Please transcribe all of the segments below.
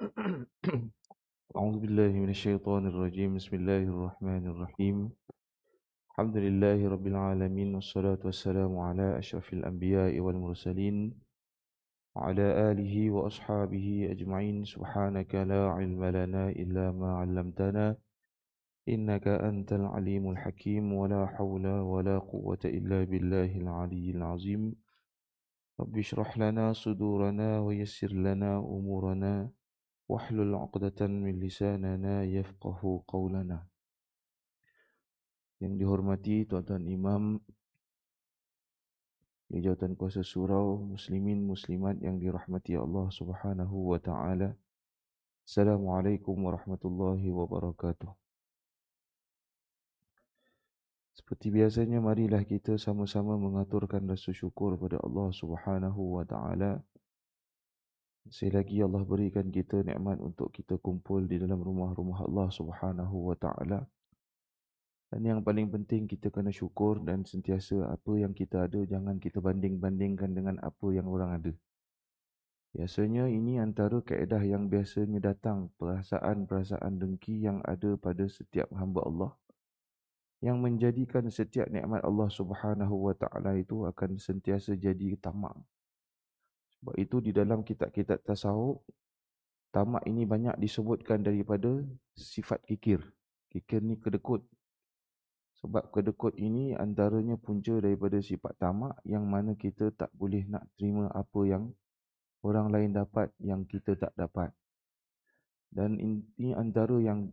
أعوذ بالله من الشيطان الرجيم بسم الله الرحمن الرحيم الحمد لله رب العالمين والصلاة والسلام على أشرف الأنبياء والمرسلين وعلى آله وأصحابه أجمعين سبحانك لا علم لنا إلا ما علمتنا إنك أنت العليم الحكيم ولا حول ولا قوة إلا بالله العلي العظيم رب اشرح لنا صدورنا ويسر لنا أمورنا واحلل عقدة من لساننا يفقه قولنا Yang dihormati Tuan-Tuan Imam Jawatan Kuasa Surau Muslimin Muslimat yang dirahmati Allah Subhanahu wa taala. Assalamualaikum warahmatullahi wabarakatuh. Seperti biasanya marilah kita sama-sama mengaturkan rasa syukur kepada Allah Subhanahu wa taala Sekali lagi Allah berikan kita nikmat untuk kita kumpul di dalam rumah-rumah Allah Subhanahu wa taala. Dan yang paling penting kita kena syukur dan sentiasa apa yang kita ada jangan kita banding-bandingkan dengan apa yang orang ada. Biasanya ini antara kaedah yang biasanya datang perasaan-perasaan dengki yang ada pada setiap hamba Allah yang menjadikan setiap nikmat Allah Subhanahu wa taala itu akan sentiasa jadi tamak sebab itu di dalam kitab-kitab tasawuf, tamak ini banyak disebutkan daripada sifat kikir. Kikir ni kedekut. Sebab kedekut ini antaranya punca daripada sifat tamak yang mana kita tak boleh nak terima apa yang orang lain dapat yang kita tak dapat. Dan ini antara yang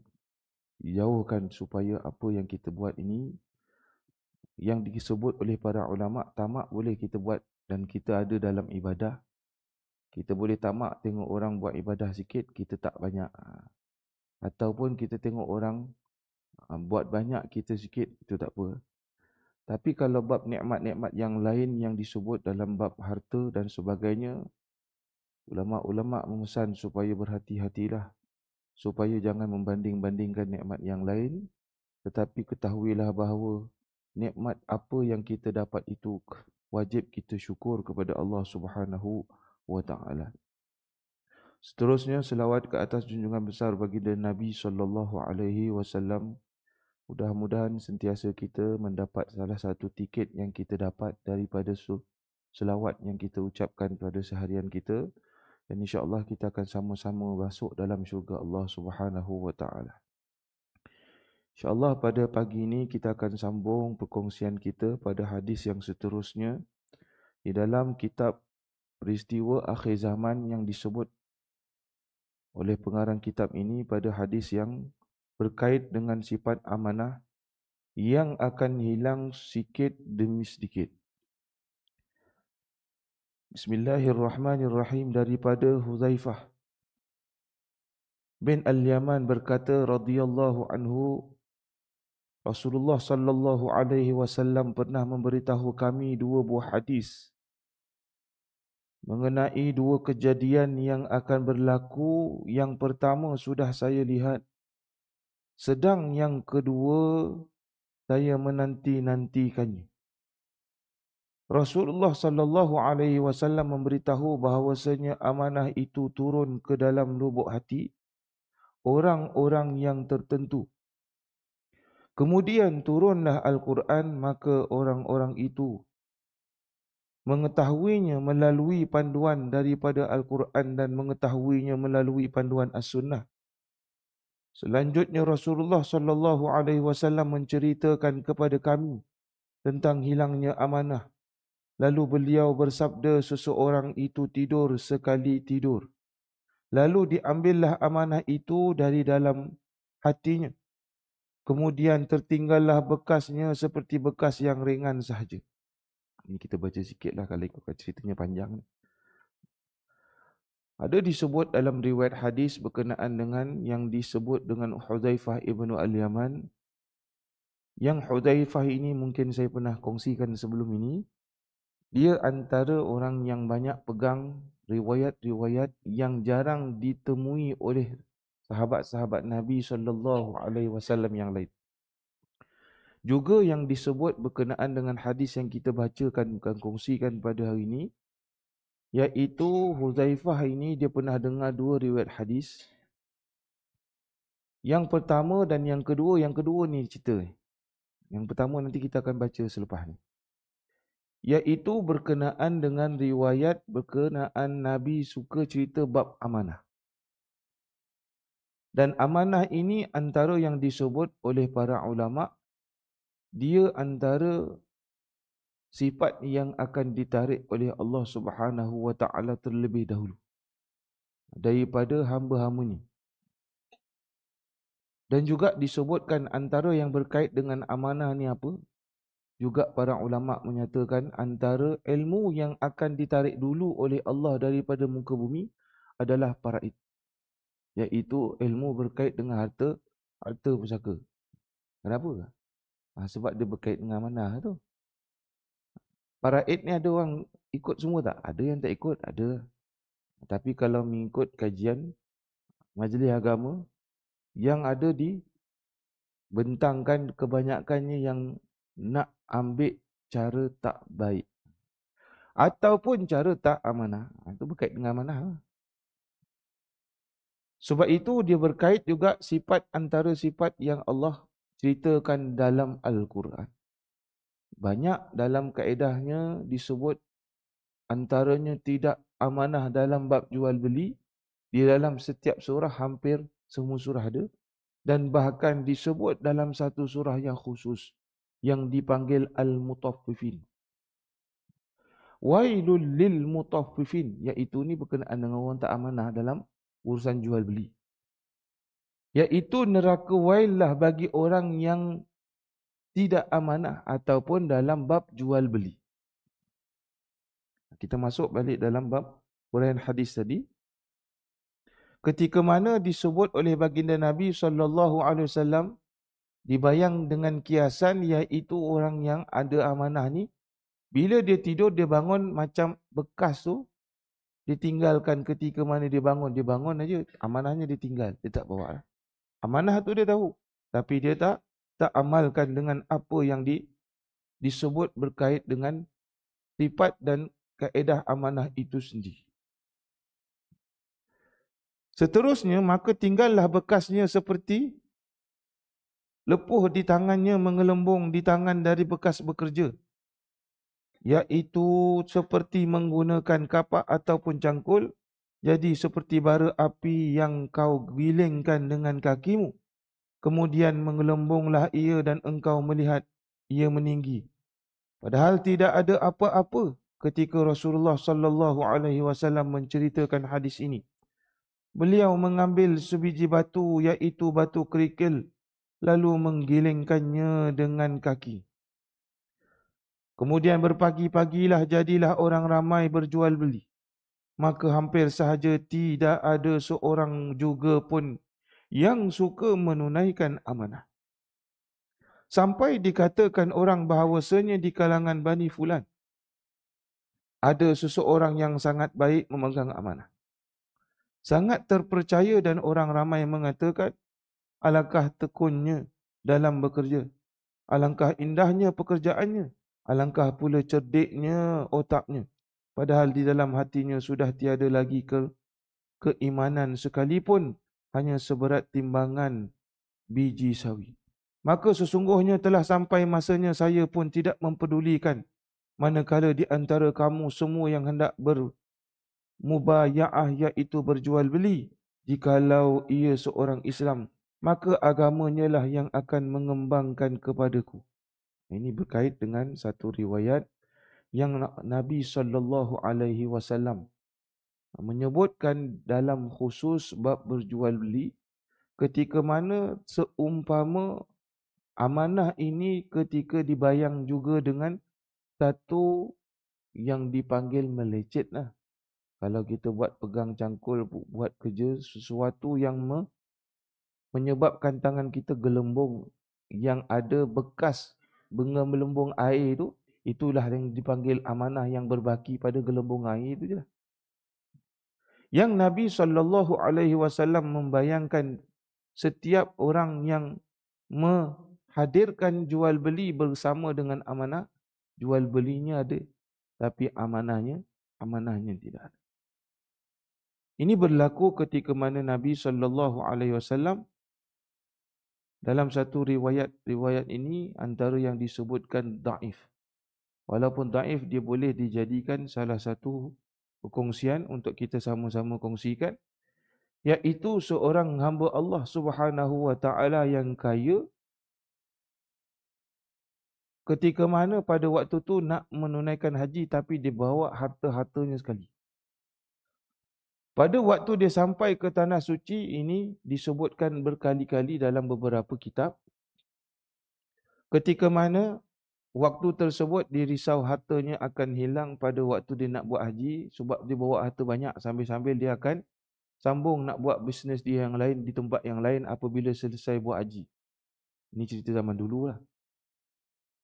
jauhkan supaya apa yang kita buat ini yang disebut oleh para ulama tamak boleh kita buat dan kita ada dalam ibadah kita boleh tamak tengok orang buat ibadah sikit, kita tak banyak. Ha. Ataupun kita tengok orang ha, buat banyak, kita sikit, itu tak apa. Tapi kalau bab nikmat-nikmat yang lain yang disebut dalam bab harta dan sebagainya, ulama-ulama memesan supaya berhati-hatilah supaya jangan membanding-bandingkan nikmat yang lain tetapi ketahuilah bahawa nikmat apa yang kita dapat itu wajib kita syukur kepada Allah Subhanahu wa ta'ala. Seterusnya selawat ke atas junjungan besar bagi Nabi sallallahu alaihi wasallam. Mudah-mudahan sentiasa kita mendapat salah satu tiket yang kita dapat daripada selawat yang kita ucapkan pada seharian kita dan insya-Allah kita akan sama-sama masuk dalam syurga Allah Subhanahu wa taala. Insya-Allah pada pagi ini kita akan sambung perkongsian kita pada hadis yang seterusnya di dalam kitab peristiwa akhir zaman yang disebut oleh pengarang kitab ini pada hadis yang berkait dengan sifat amanah yang akan hilang sikit demi sedikit. Bismillahirrahmanirrahim daripada Huzaifah bin Al-Yaman berkata radhiyallahu anhu Rasulullah sallallahu alaihi wasallam pernah memberitahu kami dua buah hadis mengenai dua kejadian yang akan berlaku yang pertama sudah saya lihat sedang yang kedua saya menanti-nantikannya Rasulullah sallallahu alaihi wasallam memberitahu bahawasanya amanah itu turun ke dalam lubuk hati orang-orang yang tertentu Kemudian turunlah Al-Quran maka orang-orang itu mengetahuinya melalui panduan daripada Al-Quran dan mengetahuinya melalui panduan As-Sunnah. Selanjutnya Rasulullah sallallahu alaihi wasallam menceritakan kepada kami tentang hilangnya amanah. Lalu beliau bersabda seseorang itu tidur sekali tidur. Lalu diambillah amanah itu dari dalam hatinya. Kemudian tertinggallah bekasnya seperti bekas yang ringan sahaja ni kita baca sikit lah kalau ikutkan ceritanya panjang ni. Ada disebut dalam riwayat hadis berkenaan dengan yang disebut dengan Hudzaifah ibnu Al-Yaman. Yang Hudzaifah ini mungkin saya pernah kongsikan sebelum ini. Dia antara orang yang banyak pegang riwayat-riwayat yang jarang ditemui oleh sahabat-sahabat Nabi saw yang lain juga yang disebut berkenaan dengan hadis yang kita bacakan bukan kongsikan pada hari ini iaitu Huzaifah ini dia pernah dengar dua riwayat hadis yang pertama dan yang kedua yang kedua ni cerita yang pertama nanti kita akan baca selepas ni iaitu berkenaan dengan riwayat berkenaan Nabi suka cerita bab amanah dan amanah ini antara yang disebut oleh para ulama dia antara sifat yang akan ditarik oleh Allah Subhanahu wa taala terlebih dahulu daripada hamba-hambanya dan juga disebutkan antara yang berkait dengan amanah ni apa juga para ulama menyatakan antara ilmu yang akan ditarik dulu oleh Allah daripada muka bumi adalah para itu iaitu ilmu berkait dengan harta harta pusaka kenapa Ha, sebab dia berkait dengan mana tu. Para aid ni ada orang ikut semua tak? Ada yang tak ikut? Ada. Tapi kalau mengikut kajian majlis agama yang ada di bentangkan kebanyakannya yang nak ambil cara tak baik. Ataupun cara tak amanah. Itu ah, berkait dengan amanah. Sebab itu dia berkait juga sifat antara sifat yang Allah ceritakan dalam Al-Quran. Banyak dalam kaedahnya disebut antaranya tidak amanah dalam bab jual beli. Di dalam setiap surah hampir semua surah ada. Dan bahkan disebut dalam satu surah yang khusus yang dipanggil Al-Mutaffifin. Wailul lil mutaffifin iaitu ni berkenaan dengan orang tak amanah dalam urusan jual beli iaitu neraka wailah bagi orang yang tidak amanah ataupun dalam bab jual beli. Kita masuk balik dalam bab huraian hadis tadi. Ketika mana disebut oleh baginda Nabi saw alaihi dibayang dengan kiasan iaitu orang yang ada amanah ni bila dia tidur dia bangun macam bekas tu ditinggalkan ketika mana dia bangun dia bangun aja amanahnya ditinggal dia tak bawa lah. Amanah tu dia tahu. Tapi dia tak tak amalkan dengan apa yang di, disebut berkait dengan sifat dan kaedah amanah itu sendiri. Seterusnya, maka tinggallah bekasnya seperti lepuh di tangannya mengelembung di tangan dari bekas bekerja. Iaitu seperti menggunakan kapak ataupun cangkul jadi seperti bara api yang kau gilingkan dengan kakimu. Kemudian menggelembunglah ia dan engkau melihat ia meninggi. Padahal tidak ada apa-apa ketika Rasulullah sallallahu alaihi wasallam menceritakan hadis ini. Beliau mengambil sebiji batu iaitu batu kerikil lalu menggilingkannya dengan kaki. Kemudian berpagi-pagilah jadilah orang ramai berjual beli maka hampir sahaja tidak ada seorang juga pun yang suka menunaikan amanah. Sampai dikatakan orang bahawasanya di kalangan Bani Fulan, ada seseorang yang sangat baik memegang amanah. Sangat terpercaya dan orang ramai mengatakan, alangkah tekunnya dalam bekerja, alangkah indahnya pekerjaannya, alangkah pula cerdiknya otaknya padahal di dalam hatinya sudah tiada lagi ke keimanan sekalipun hanya seberat timbangan biji sawi maka sesungguhnya telah sampai masanya saya pun tidak mempedulikan manakala di antara kamu semua yang hendak ber mubayaah iaitu berjual beli jikalau ia seorang Islam maka agamanya lah yang akan mengembangkan kepadaku ini berkait dengan satu riwayat yang Nabi sallallahu alaihi wasallam menyebutkan dalam khusus bab berjual beli ketika mana seumpama amanah ini ketika dibayang juga dengan satu yang dipanggil melecet lah. Kalau kita buat pegang cangkul, buat kerja sesuatu yang me menyebabkan tangan kita gelembung yang ada bekas bunga melembung air itu Itulah yang dipanggil amanah yang berbaki pada gelembung air itu je. Lah. Yang Nabi sallallahu alaihi wasallam membayangkan setiap orang yang menghadirkan jual beli bersama dengan amanah, jual belinya ada tapi amanahnya amanahnya tidak ada. Ini berlaku ketika mana Nabi sallallahu alaihi wasallam dalam satu riwayat riwayat ini antara yang disebutkan daif. Walaupun daif dia boleh dijadikan salah satu perkongsian untuk kita sama-sama kongsikan iaitu seorang hamba Allah Subhanahu wa taala yang kaya ketika mana pada waktu tu nak menunaikan haji tapi dia bawa harta-hartanya sekali. Pada waktu dia sampai ke tanah suci ini disebutkan berkali-kali dalam beberapa kitab. Ketika mana waktu tersebut dirisau risau hartanya akan hilang pada waktu dia nak buat haji sebab dia bawa harta banyak sambil-sambil dia akan sambung nak buat bisnes dia yang lain di tempat yang lain apabila selesai buat haji. Ini cerita zaman dulu lah.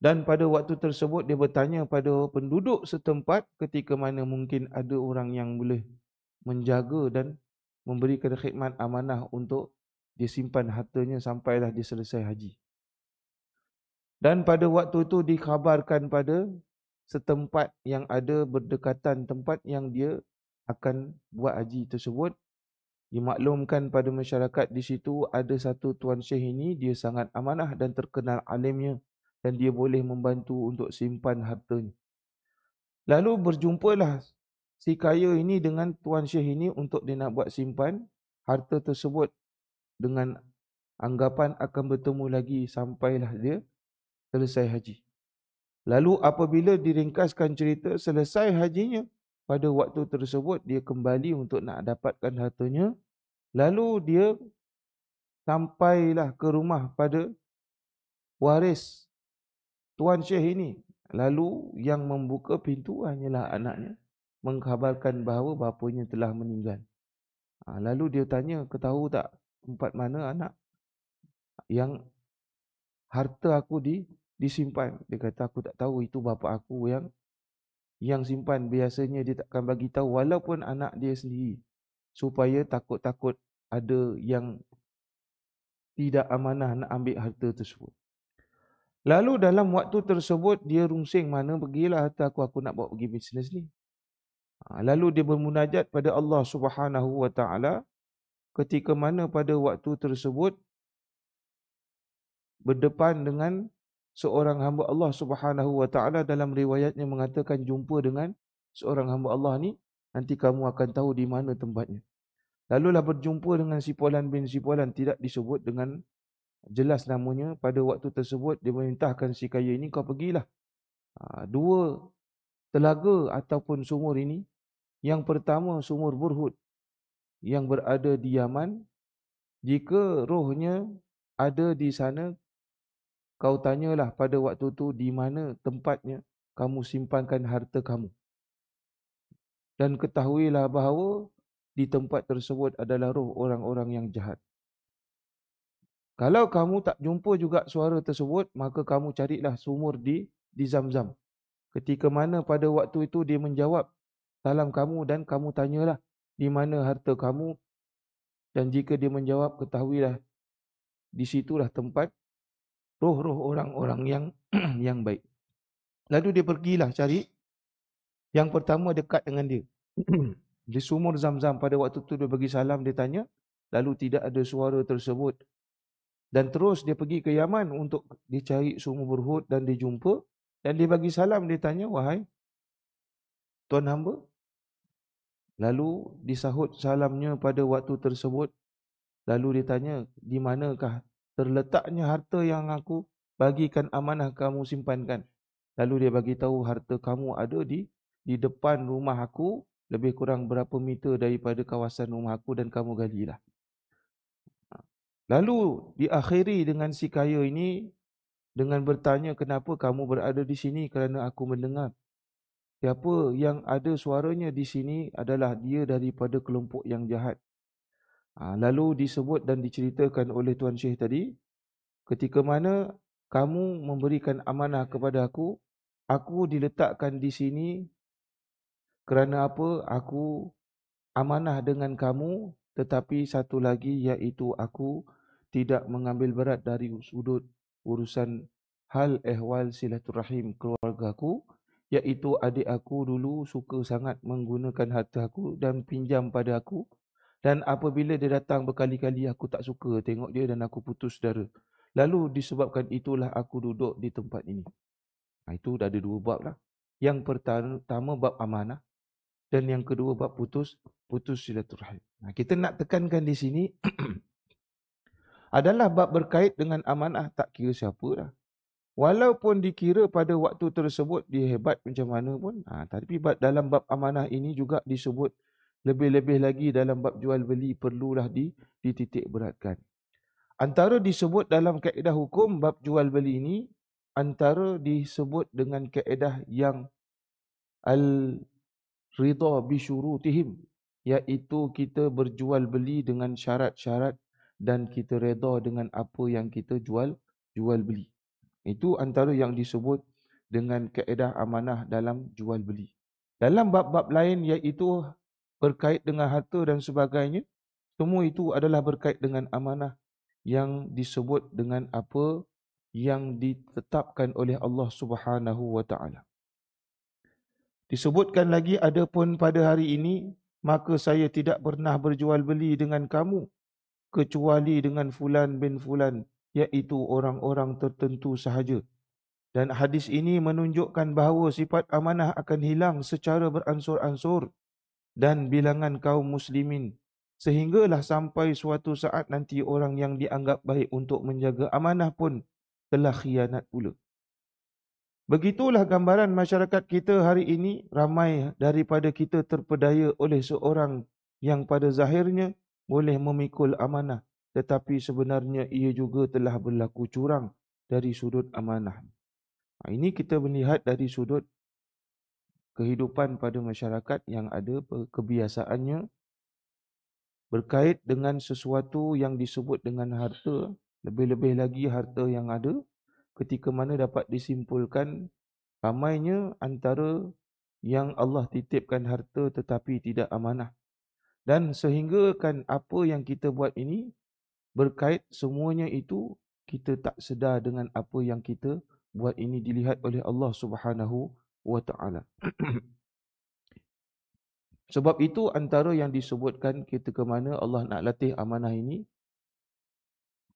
Dan pada waktu tersebut dia bertanya pada penduduk setempat ketika mana mungkin ada orang yang boleh menjaga dan memberikan khidmat amanah untuk dia simpan hartanya sampailah dia selesai haji. Dan pada waktu itu dikhabarkan pada setempat yang ada berdekatan tempat yang dia akan buat haji tersebut. Dimaklumkan pada masyarakat di situ ada satu Tuan Syekh ini dia sangat amanah dan terkenal alimnya dan dia boleh membantu untuk simpan hartanya. Lalu berjumpalah si kaya ini dengan Tuan Syekh ini untuk dia nak buat simpan harta tersebut dengan anggapan akan bertemu lagi sampailah dia selesai haji. Lalu apabila diringkaskan cerita selesai hajinya, pada waktu tersebut dia kembali untuk nak dapatkan hartanya. Lalu dia sampailah ke rumah pada waris Tuan Syekh ini. Lalu yang membuka pintu hanyalah anaknya mengkhabarkan bahawa bapanya telah meninggal. Ha, lalu dia tanya, ketahu tak tempat mana anak yang harta aku di disimpan. Dia kata aku tak tahu itu bapa aku yang yang simpan biasanya dia takkan bagi tahu walaupun anak dia sendiri supaya takut-takut ada yang tidak amanah nak ambil harta tersebut. Lalu dalam waktu tersebut dia rungsing mana pergilah harta aku aku nak bawa pergi bisnes ni. Ha, lalu dia bermunajat pada Allah Subhanahu Wa Taala ketika mana pada waktu tersebut berdepan dengan seorang hamba Allah Subhanahu wa taala dalam riwayatnya mengatakan jumpa dengan seorang hamba Allah ni nanti kamu akan tahu di mana tempatnya. Lalu lah berjumpa dengan si Sipolan bin si Sipolan tidak disebut dengan jelas namanya pada waktu tersebut dia memerintahkan si kaya ini kau pergilah. Ha, dua telaga ataupun sumur ini yang pertama sumur Burhud yang berada di Yaman jika rohnya ada di sana kau tanyalah pada waktu tu di mana tempatnya kamu simpankan harta kamu. Dan ketahuilah bahawa di tempat tersebut adalah roh orang-orang yang jahat. Kalau kamu tak jumpa juga suara tersebut, maka kamu carilah sumur di di Zam-Zam. Ketika mana pada waktu itu dia menjawab salam kamu dan kamu tanyalah di mana harta kamu dan jika dia menjawab ketahuilah di situlah tempat roh-roh orang-orang yang yang baik. Lalu dia pergilah cari yang pertama dekat dengan dia. di sumur zam-zam pada waktu tu dia bagi salam, dia tanya. Lalu tidak ada suara tersebut. Dan terus dia pergi ke Yaman untuk dicari sumur berhut dan dia jumpa. Dan dia bagi salam, dia tanya, wahai Tuan hamba. Lalu disahut salamnya pada waktu tersebut. Lalu dia tanya, di manakah terletaknya harta yang aku bagikan amanah kamu simpankan. Lalu dia bagi tahu harta kamu ada di di depan rumah aku lebih kurang berapa meter daripada kawasan rumah aku dan kamu gajilah. Ha. Lalu diakhiri dengan si kaya ini dengan bertanya kenapa kamu berada di sini kerana aku mendengar. Siapa yang ada suaranya di sini adalah dia daripada kelompok yang jahat. Ah, lalu disebut dan diceritakan oleh Tuan Syekh tadi, ketika mana kamu memberikan amanah kepada aku, aku diletakkan di sini kerana apa aku amanah dengan kamu tetapi satu lagi iaitu aku tidak mengambil berat dari sudut urusan hal ehwal silaturahim keluarga aku iaitu adik aku dulu suka sangat menggunakan harta aku dan pinjam pada aku dan apabila dia datang berkali-kali aku tak suka tengok dia dan aku putus darah. Lalu disebabkan itulah aku duduk di tempat ini. Nah, ha, itu dah ada dua bab lah. Yang pertama bab amanah. Dan yang kedua bab putus, putus silaturahim. Nah, ha, kita nak tekankan di sini adalah bab berkait dengan amanah tak kira siapa lah. Walaupun dikira pada waktu tersebut dia hebat macam mana pun. Ha, tapi dalam bab amanah ini juga disebut lebih-lebih lagi dalam bab jual beli perlulah di dititik beratkan. Antara disebut dalam kaedah hukum bab jual beli ini, antara disebut dengan kaedah yang al-ridha bisyurutihim, iaitu kita berjual beli dengan syarat-syarat dan kita redha dengan apa yang kita jual jual beli. Itu antara yang disebut dengan kaedah amanah dalam jual beli. Dalam bab-bab lain iaitu berkait dengan harta dan sebagainya semua itu adalah berkait dengan amanah yang disebut dengan apa yang ditetapkan oleh Allah Subhanahu wa taala disebutkan lagi adapun pada hari ini maka saya tidak pernah berjual beli dengan kamu kecuali dengan fulan bin fulan iaitu orang-orang tertentu sahaja dan hadis ini menunjukkan bahawa sifat amanah akan hilang secara beransur-ansur dan bilangan kaum muslimin sehinggalah sampai suatu saat nanti orang yang dianggap baik untuk menjaga amanah pun telah khianat pula begitulah gambaran masyarakat kita hari ini ramai daripada kita terpedaya oleh seorang yang pada zahirnya boleh memikul amanah tetapi sebenarnya ia juga telah berlaku curang dari sudut amanah ha, ini kita melihat dari sudut kehidupan pada masyarakat yang ada kebiasaannya berkait dengan sesuatu yang disebut dengan harta, lebih-lebih lagi harta yang ada, ketika mana dapat disimpulkan ramainya antara yang Allah titipkan harta tetapi tidak amanah. Dan sehingga kan apa yang kita buat ini berkait semuanya itu kita tak sedar dengan apa yang kita buat ini dilihat oleh Allah Subhanahu wa ta'ala. Sebab itu antara yang disebutkan kita ke mana Allah nak latih amanah ini.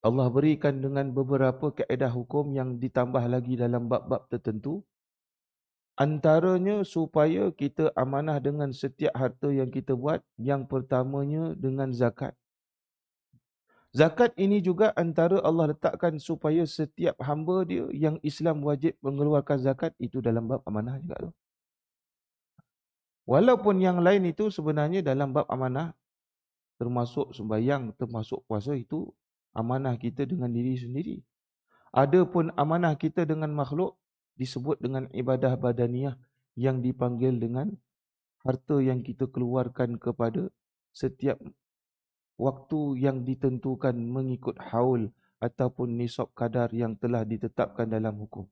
Allah berikan dengan beberapa kaedah hukum yang ditambah lagi dalam bab-bab tertentu. Antaranya supaya kita amanah dengan setiap harta yang kita buat. Yang pertamanya dengan zakat. Zakat ini juga antara Allah letakkan supaya setiap hamba dia yang Islam wajib mengeluarkan zakat itu dalam bab amanah juga tu. Walaupun yang lain itu sebenarnya dalam bab amanah termasuk sembahyang, termasuk puasa itu amanah kita dengan diri sendiri. Adapun amanah kita dengan makhluk disebut dengan ibadah badaniah yang dipanggil dengan harta yang kita keluarkan kepada setiap waktu yang ditentukan mengikut haul ataupun nisab kadar yang telah ditetapkan dalam hukum.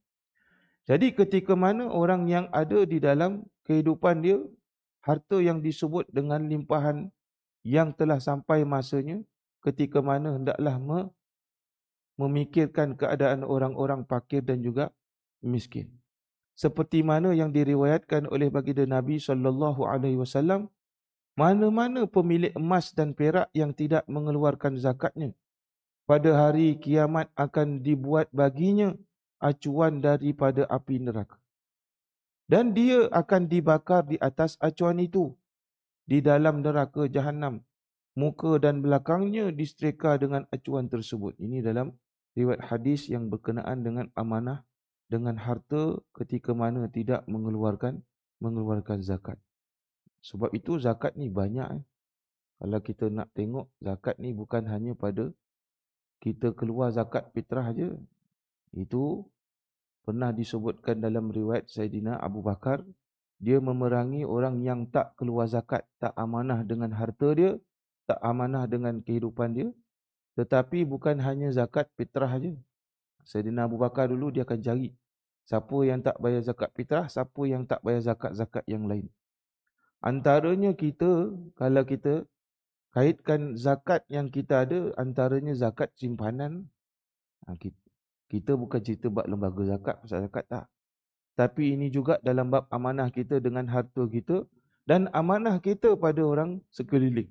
Jadi ketika mana orang yang ada di dalam kehidupan dia harta yang disebut dengan limpahan yang telah sampai masanya ketika mana hendaklah me- memikirkan keadaan orang-orang fakir dan juga miskin. Seperti mana yang diriwayatkan oleh baginda Nabi sallallahu alaihi wasallam mana-mana pemilik emas dan perak yang tidak mengeluarkan zakatnya. Pada hari kiamat akan dibuat baginya acuan daripada api neraka. Dan dia akan dibakar di atas acuan itu. Di dalam neraka jahanam. Muka dan belakangnya distreka dengan acuan tersebut. Ini dalam riwayat hadis yang berkenaan dengan amanah dengan harta ketika mana tidak mengeluarkan mengeluarkan zakat. Sebab itu zakat ni banyak eh. Kalau kita nak tengok zakat ni bukan hanya pada kita keluar zakat fitrah aja. Itu pernah disebutkan dalam riwayat Saidina Abu Bakar, dia memerangi orang yang tak keluar zakat, tak amanah dengan harta dia, tak amanah dengan kehidupan dia. Tetapi bukan hanya zakat fitrah aja. Saidina Abu Bakar dulu dia akan jari siapa yang tak bayar zakat fitrah, siapa yang tak bayar zakat-zakat yang lain. Antaranya kita, kalau kita kaitkan zakat yang kita ada, antaranya zakat simpanan. Ha, kita kita bukan cerita buat lembaga zakat, pasal zakat tak. Tapi ini juga dalam bab amanah kita dengan harta kita dan amanah kita pada orang sekeliling.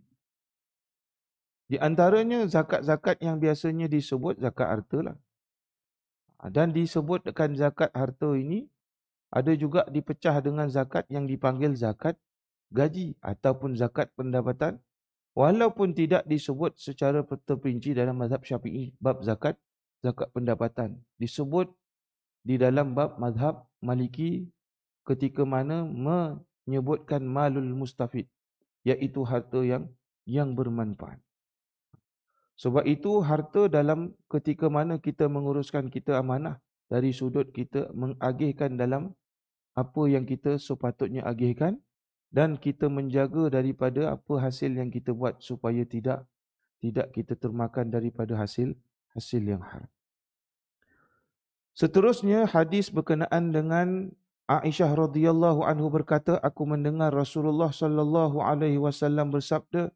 Di antaranya zakat-zakat yang biasanya disebut zakat harta lah. Ha, dan disebutkan zakat harta ini ada juga dipecah dengan zakat yang dipanggil zakat gaji ataupun zakat pendapatan walaupun tidak disebut secara terperinci dalam mazhab syafi'i bab zakat zakat pendapatan disebut di dalam bab mazhab maliki ketika mana menyebutkan malul mustafid iaitu harta yang yang bermanfaat sebab itu harta dalam ketika mana kita menguruskan kita amanah dari sudut kita mengagihkan dalam apa yang kita sepatutnya agihkan dan kita menjaga daripada apa hasil yang kita buat supaya tidak tidak kita termakan daripada hasil hasil yang haram. Seterusnya hadis berkenaan dengan Aisyah radhiyallahu anhu berkata aku mendengar Rasulullah sallallahu alaihi wasallam bersabda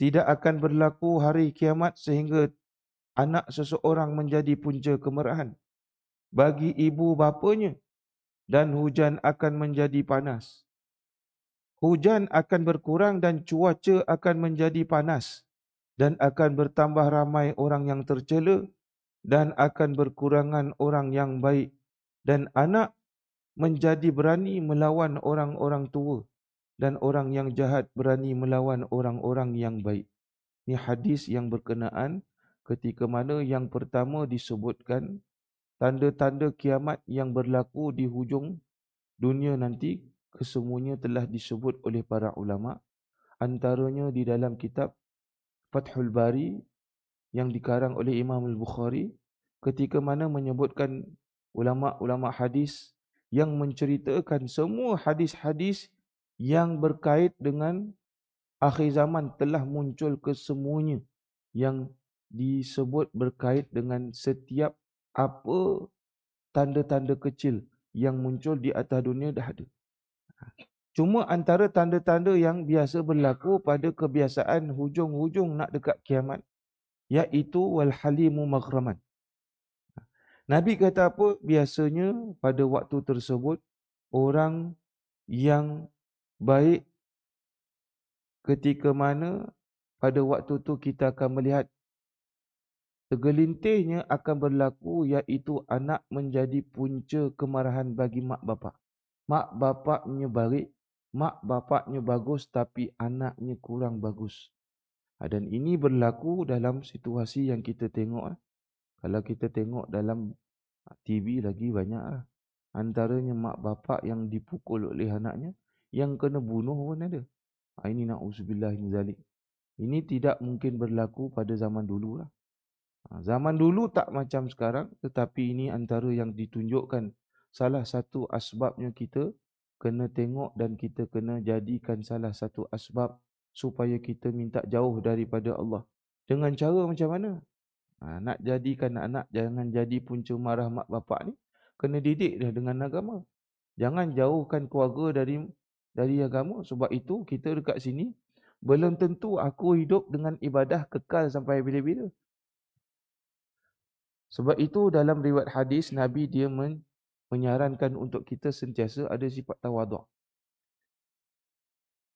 tidak akan berlaku hari kiamat sehingga anak seseorang menjadi punca kemerahan bagi ibu bapanya dan hujan akan menjadi panas hujan akan berkurang dan cuaca akan menjadi panas dan akan bertambah ramai orang yang tercela dan akan berkurangan orang yang baik dan anak menjadi berani melawan orang-orang tua dan orang yang jahat berani melawan orang-orang yang baik. Ini hadis yang berkenaan ketika mana yang pertama disebutkan tanda-tanda kiamat yang berlaku di hujung dunia nanti kesemuanya telah disebut oleh para ulama antaranya di dalam kitab Fathul Bari yang dikarang oleh Imam Al-Bukhari ketika mana menyebutkan ulama-ulama hadis yang menceritakan semua hadis-hadis yang berkait dengan akhir zaman telah muncul kesemuanya yang disebut berkait dengan setiap apa tanda-tanda kecil yang muncul di atas dunia dah ada. Cuma antara tanda-tanda yang biasa berlaku pada kebiasaan hujung-hujung nak dekat kiamat iaitu wal halimu maghraman. Nabi kata apa? Biasanya pada waktu tersebut orang yang baik ketika mana pada waktu tu kita akan melihat segelintirnya akan berlaku iaitu anak menjadi punca kemarahan bagi mak bapak mak bapaknya baik, mak bapaknya bagus tapi anaknya kurang bagus. Ah, dan ini berlaku dalam situasi yang kita tengok. Ah. Kalau kita tengok dalam ah, TV lagi banyak. Antaranya mak bapak yang dipukul oleh anaknya. Yang kena bunuh pun ada. Ini na'udzubillah ini zalik. Ini tidak mungkin berlaku pada zaman dulu. Lah. Zaman dulu tak macam sekarang. Tetapi ini antara yang ditunjukkan salah satu asbabnya kita kena tengok dan kita kena jadikan salah satu asbab supaya kita minta jauh daripada Allah. Dengan cara macam mana? Ha, nak jadikan anak-anak jangan jadi punca marah mak bapak ni. Kena didik dah dengan agama. Jangan jauhkan keluarga dari dari agama. Sebab itu kita dekat sini belum tentu aku hidup dengan ibadah kekal sampai bila-bila. Sebab itu dalam riwayat hadis Nabi dia men, menyarankan untuk kita sentiasa ada sifat tawaduk.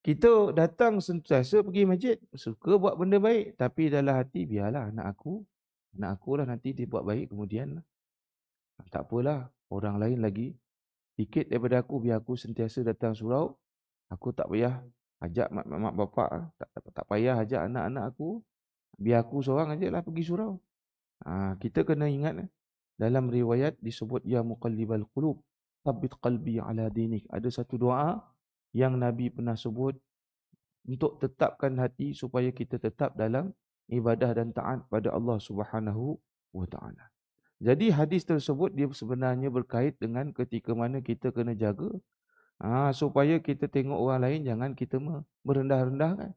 Kita datang sentiasa pergi masjid, suka buat benda baik, tapi dalam hati biarlah anak aku, anak aku lah nanti dia buat baik kemudian. Ah, tak apalah, orang lain lagi Dikit daripada aku biar aku sentiasa datang surau, aku tak payah ajak mak, mak, mak bapak, tak, tak, tak payah ajak anak-anak aku, biar aku seorang ajalah pergi surau. Ha, kita kena ingat, eh, dalam riwayat disebut ya muqallibal qulub, tabbit qalbi ala dinik. Ada satu doa yang Nabi pernah sebut untuk tetapkan hati supaya kita tetap dalam ibadah dan taat pada Allah Subhanahu wa taala. Jadi hadis tersebut dia sebenarnya berkait dengan ketika mana kita kena jaga ha, supaya kita tengok orang lain jangan kita merendah-rendahkan.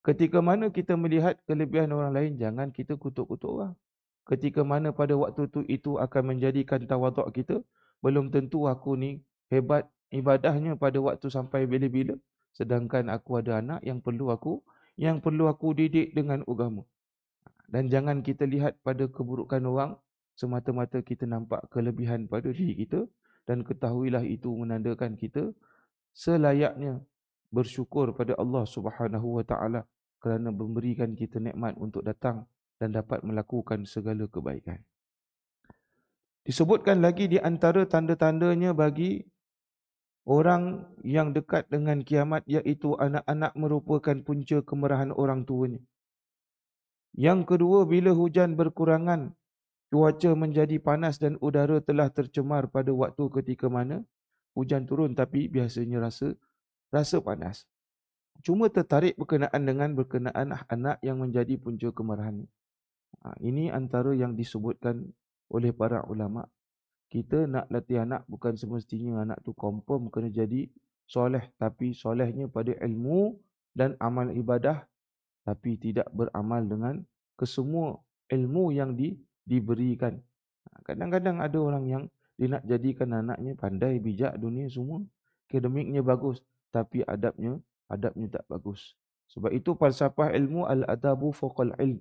Ketika mana kita melihat kelebihan orang lain jangan kita kutuk-kutuk orang ketika mana pada waktu tu itu akan menjadikan tawaduk kita belum tentu aku ni hebat ibadahnya pada waktu sampai bila-bila sedangkan aku ada anak yang perlu aku yang perlu aku didik dengan agama dan jangan kita lihat pada keburukan orang semata-mata kita nampak kelebihan pada diri kita dan ketahuilah itu menandakan kita selayaknya bersyukur pada Allah Subhanahu wa taala kerana memberikan kita nikmat untuk datang dan dapat melakukan segala kebaikan. Disebutkan lagi di antara tanda-tandanya bagi orang yang dekat dengan kiamat iaitu anak-anak merupakan punca kemerahan orang tuanya. Yang kedua, bila hujan berkurangan, cuaca menjadi panas dan udara telah tercemar pada waktu ketika mana hujan turun tapi biasanya rasa rasa panas. Cuma tertarik berkenaan dengan berkenaan anak yang menjadi punca kemarahan Ha, ini antara yang disebutkan oleh para ulama. Kita nak latih anak bukan semestinya anak tu confirm kena jadi soleh. Tapi solehnya pada ilmu dan amal ibadah. Tapi tidak beramal dengan kesemua ilmu yang di, diberikan. Ha, kadang-kadang ada orang yang dia nak jadikan anaknya pandai, bijak, dunia semua. Akademiknya bagus. Tapi adabnya adabnya tak bagus. Sebab itu falsafah ilmu al-adabu fuqal ilm.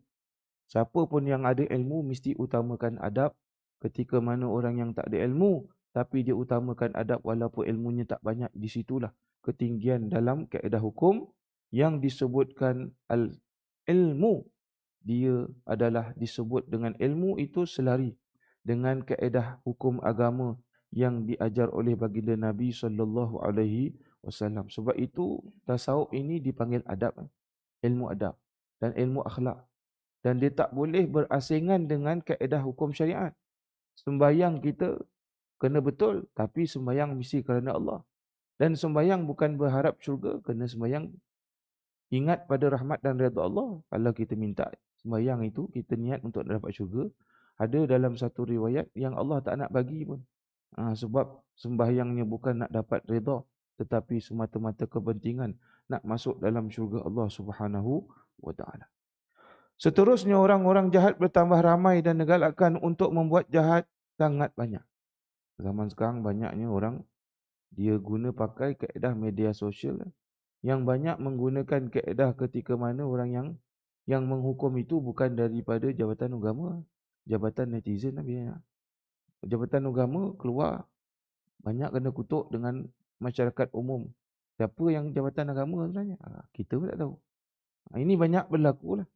Siapa pun yang ada ilmu mesti utamakan adab. Ketika mana orang yang tak ada ilmu tapi dia utamakan adab walaupun ilmunya tak banyak di situlah ketinggian dalam kaedah hukum yang disebutkan al ilmu dia adalah disebut dengan ilmu itu selari dengan kaedah hukum agama yang diajar oleh baginda Nabi sallallahu alaihi wasallam sebab itu tasawuf ini dipanggil adab ilmu adab dan ilmu akhlak dan dia tak boleh berasingan dengan kaedah hukum syariat. Sembayang kita kena betul, tapi sembayang mesti kerana Allah. Dan sembayang bukan berharap syurga, kena sembayang ingat pada rahmat dan redha Allah. Kalau kita minta sembayang itu, kita niat untuk dapat syurga, ada dalam satu riwayat yang Allah tak nak bagi pun. Ha, sebab sembahyangnya bukan nak dapat reda, tetapi semata-mata kepentingan nak masuk dalam syurga Allah Subhanahu wa Seterusnya orang-orang jahat bertambah ramai dan negalakan untuk membuat jahat sangat banyak. Zaman sekarang banyaknya orang dia guna pakai kaedah media sosial lah. yang banyak menggunakan kaedah ketika mana orang yang yang menghukum itu bukan daripada jabatan agama, jabatan netizen lah biasanya. Jabatan agama keluar banyak kena kutuk dengan masyarakat umum. Siapa yang jabatan agama sebenarnya? Ah, kita pun tak tahu. Ah, ini banyak berlaku lah.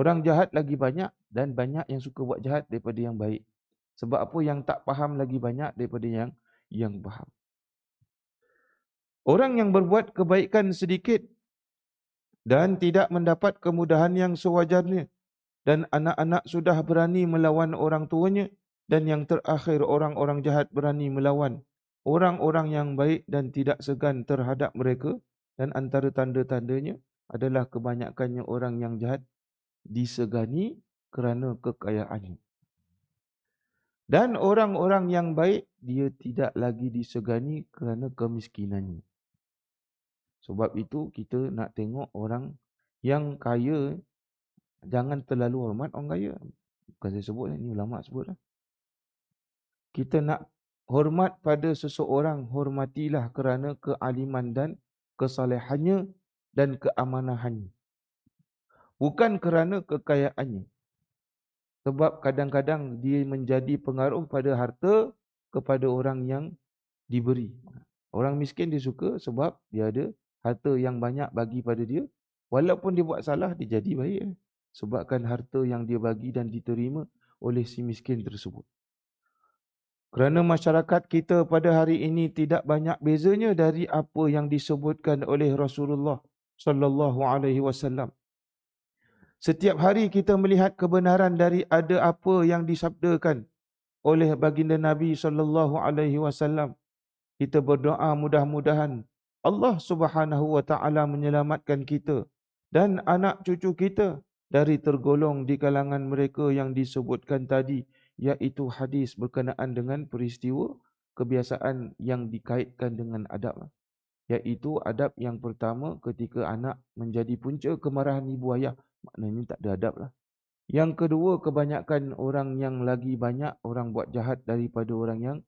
Orang jahat lagi banyak dan banyak yang suka buat jahat daripada yang baik. Sebab apa yang tak faham lagi banyak daripada yang yang faham. Orang yang berbuat kebaikan sedikit dan tidak mendapat kemudahan yang sewajarnya dan anak-anak sudah berani melawan orang tuanya dan yang terakhir orang-orang jahat berani melawan orang-orang yang baik dan tidak segan terhadap mereka dan antara tanda-tandanya adalah kebanyakannya orang yang jahat disegani kerana kekayaannya. Dan orang-orang yang baik, dia tidak lagi disegani kerana kemiskinannya. Sebab itu kita nak tengok orang yang kaya, jangan terlalu hormat orang kaya. Bukan saya sebut, ini ulama sebut. Lah. Kita nak hormat pada seseorang, hormatilah kerana kealiman dan kesalehannya dan keamanahannya bukan kerana kekayaannya sebab kadang-kadang dia menjadi pengaruh pada harta kepada orang yang diberi orang miskin dia suka sebab dia ada harta yang banyak bagi pada dia walaupun dia buat salah dia jadi baik sebabkan harta yang dia bagi dan diterima oleh si miskin tersebut kerana masyarakat kita pada hari ini tidak banyak bezanya dari apa yang disebutkan oleh Rasulullah sallallahu alaihi wasallam Setiap hari kita melihat kebenaran dari ada apa yang disabdakan oleh baginda Nabi sallallahu alaihi wasallam. Kita berdoa mudah-mudahan Allah Subhanahu wa taala menyelamatkan kita dan anak cucu kita dari tergolong di kalangan mereka yang disebutkan tadi iaitu hadis berkenaan dengan peristiwa kebiasaan yang dikaitkan dengan adab iaitu adab yang pertama ketika anak menjadi punca kemarahan ibu ayah maknanya tak ada adab lah. Yang kedua, kebanyakan orang yang lagi banyak orang buat jahat daripada orang yang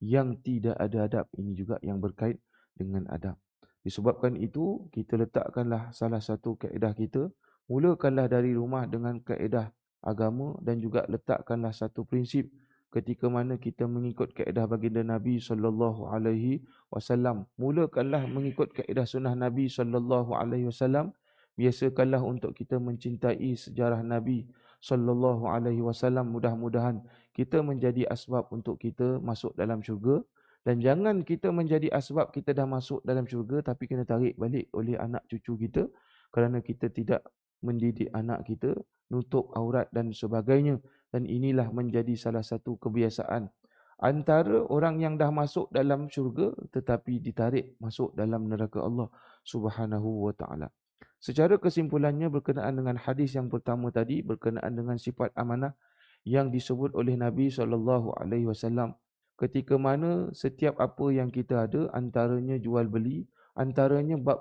yang tidak ada adab. Ini juga yang berkait dengan adab. Disebabkan itu, kita letakkanlah salah satu kaedah kita. Mulakanlah dari rumah dengan kaedah agama dan juga letakkanlah satu prinsip ketika mana kita mengikut kaedah baginda Nabi sallallahu alaihi wasallam mulakanlah mengikut kaedah sunnah Nabi sallallahu alaihi wasallam biasakanlah untuk kita mencintai sejarah Nabi sallallahu alaihi wasallam mudah-mudahan kita menjadi asbab untuk kita masuk dalam syurga dan jangan kita menjadi asbab kita dah masuk dalam syurga tapi kena tarik balik oleh anak cucu kita kerana kita tidak mendidik anak kita nutup aurat dan sebagainya dan inilah menjadi salah satu kebiasaan antara orang yang dah masuk dalam syurga tetapi ditarik masuk dalam neraka Allah subhanahu wa ta'ala. Secara kesimpulannya berkenaan dengan hadis yang pertama tadi berkenaan dengan sifat amanah yang disebut oleh Nabi sallallahu alaihi wasallam ketika mana setiap apa yang kita ada antaranya jual beli, antaranya bab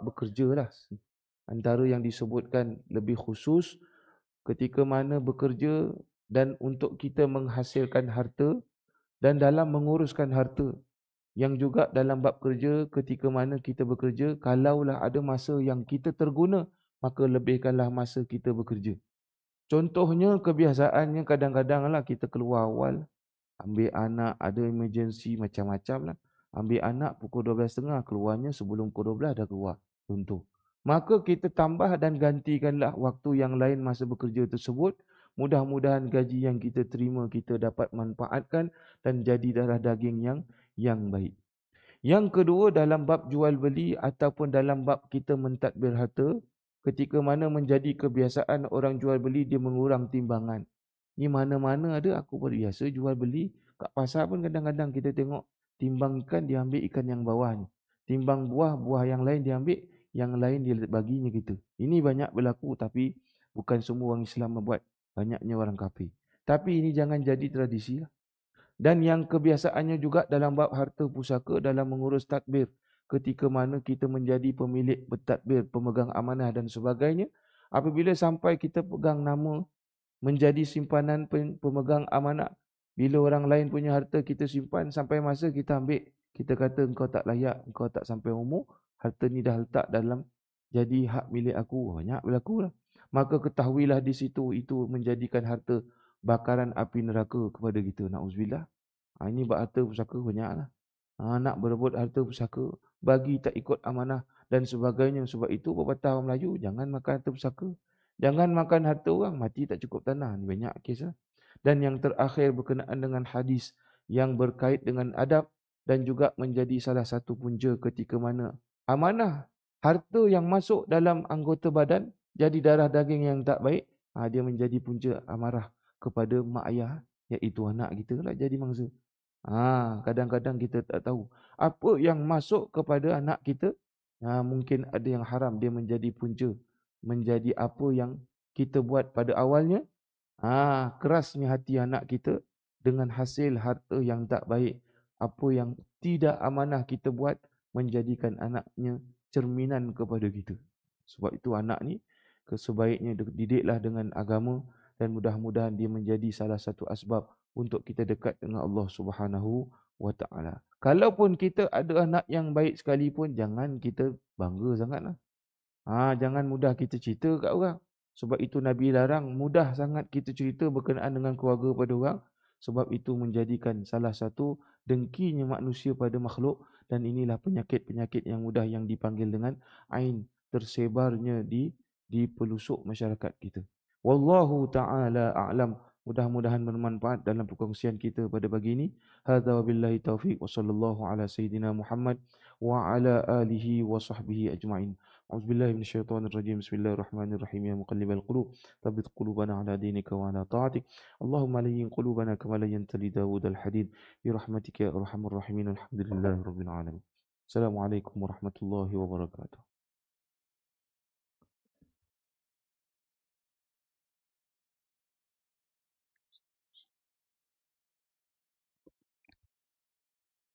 lah Antara yang disebutkan lebih khusus ketika mana bekerja dan untuk kita menghasilkan harta dan dalam menguruskan harta yang juga dalam bab kerja ketika mana kita bekerja kalaulah ada masa yang kita terguna maka lebihkanlah masa kita bekerja contohnya kebiasaannya kadang-kadang lah kita keluar awal ambil anak ada emergency macam-macam lah ambil anak pukul 12.30 keluarnya sebelum pukul 12 dah keluar contoh maka kita tambah dan gantikanlah waktu yang lain masa bekerja tersebut mudah-mudahan gaji yang kita terima kita dapat manfaatkan dan jadi darah daging yang yang baik. Yang kedua dalam bab jual beli ataupun dalam bab kita mentadbir harta, ketika mana menjadi kebiasaan orang jual beli dia mengurang timbangan. Ni mana-mana ada aku biasa jual beli, kat pasar pun kadang-kadang kita tengok timbangkan dia ambil ikan yang bawah ni. Timbang buah, buah yang lain dia ambil, yang lain dia baginya gitu. Ini banyak berlaku tapi bukan semua orang Islam membuat. Banyaknya orang kafir. Tapi ini jangan jadi tradisi lah. Dan yang kebiasaannya juga dalam bab harta pusaka dalam mengurus takbir. Ketika mana kita menjadi pemilik bertakbir, pemegang amanah dan sebagainya. Apabila sampai kita pegang nama, menjadi simpanan pemegang amanah. Bila orang lain punya harta kita simpan, sampai masa kita ambil. Kita kata engkau tak layak, engkau tak sampai umur. Harta ni dah letak dalam jadi hak milik aku. Oh, banyak berlaku lah. Maka ketahuilah di situ itu menjadikan harta bakaran api neraka kepada kita. Na'udzubillah. Ha, ini buat harta pusaka banyak lah. Ha, nak berebut harta pusaka, bagi tak ikut amanah dan sebagainya. Sebab itu, pepatah orang Melayu, jangan makan harta pusaka. Jangan makan harta orang, mati tak cukup tanah. Ini banyak kes lah. Dan yang terakhir berkenaan dengan hadis yang berkait dengan adab dan juga menjadi salah satu punca ketika mana amanah harta yang masuk dalam anggota badan jadi darah daging yang tak baik ha, dia menjadi punca amarah kepada mak ayah iaitu ya, anak kita lah jadi mangsa. Ha, kadang-kadang kita tak tahu apa yang masuk kepada anak kita. Ha, mungkin ada yang haram dia menjadi punca menjadi apa yang kita buat pada awalnya. Ha, kerasnya hati anak kita dengan hasil harta yang tak baik. Apa yang tidak amanah kita buat menjadikan anaknya cerminan kepada kita. Sebab itu anak ni sebaiknya didiklah dengan agama dan mudah-mudahan dia menjadi salah satu asbab untuk kita dekat dengan Allah Subhanahu wa taala. Kalaupun kita ada anak yang baik sekalipun jangan kita bangga sangatlah. Ha jangan mudah kita cerita kat orang. Sebab itu Nabi larang mudah sangat kita cerita berkenaan dengan keluarga pada orang sebab itu menjadikan salah satu dengkinya manusia pada makhluk dan inilah penyakit-penyakit yang mudah yang dipanggil dengan ain tersebarnya di di pelusuk masyarakat kita. Wallahu ta'ala a'lam. Mudah-mudahan bermanfaat dalam perkongsian kita pada pagi ini. Hadza wabillahi taufiq wa sallallahu ala sayidina Muhammad wa ala alihi wa sahbihi ajma'in. أعوذ بالله من الشيطان الرجيم بسم الله الرحمن الرحيم يا مقلب القلوب ثبت قلوبنا على دينك وعلى طاعتك اللهم لين قلوبنا كما لينت لداود الحديد برحمتك يا ارحم الراحمين الحمد لله رب العالمين السلام عليكم ورحمه الله وبركاته